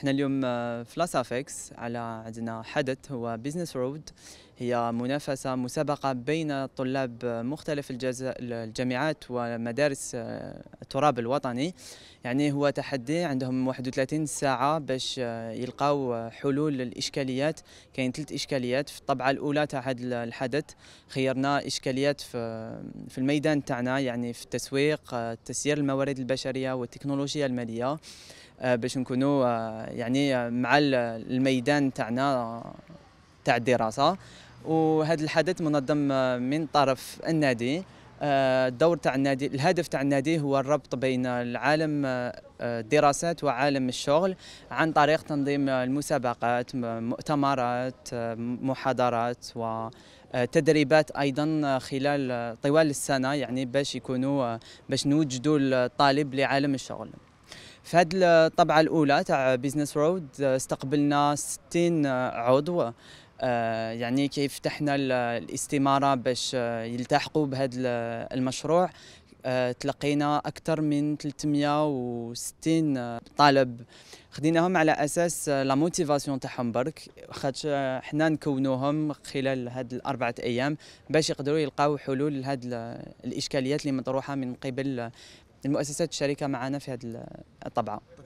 احنا اليوم في آه، لاسافيكس على عندنا حدث هو بيزنس رود هي منافسة مسابقة بين طلاب آه، مختلف الجامعات ومدارس آه، التراب الوطني يعني هو تحدي عندهم 31 ساعة باش يلقاو حلول للإشكاليات كاين ثلاث إشكاليات في الطبعة الأولى تاع هذا الحدث خيرنا إشكاليات في, في الميدان تاعنا يعني في التسويق تسيير الموارد البشرية والتكنولوجيا المالية آه، باش نكونوا آه، يعني آه، مع الميدان تاعنا تاع الدراسه وهذا الحدث منظم من طرف النادي الدور تاع النادي الهدف تاع النادي هو الربط بين العالم الدراسات وعالم الشغل عن طريق تنظيم المسابقات مؤتمرات محاضرات وتدريبات ايضا خلال طوال السنه يعني باش يكونوا باش نوجدوا الطالب لعالم الشغل في هذه الطبعة الأولى تاع بيزنس رود آه، استقبلنا 60 عضو آه، يعني كيف فتحنا الاستمارة باش آه، يلتحقوا بهذا المشروع تلقينا أكثر من 360 طالب خديناهم على أساس لا موتيفاسيون تاعهم برك خاطش حنا نكونوهم خلال هاد الأربعة أيام باش يقدروا يلقاو حلول لهاد الإشكاليات اللي مطروحة من قبل المؤسسات الشريكه معنا في هذه الطبعه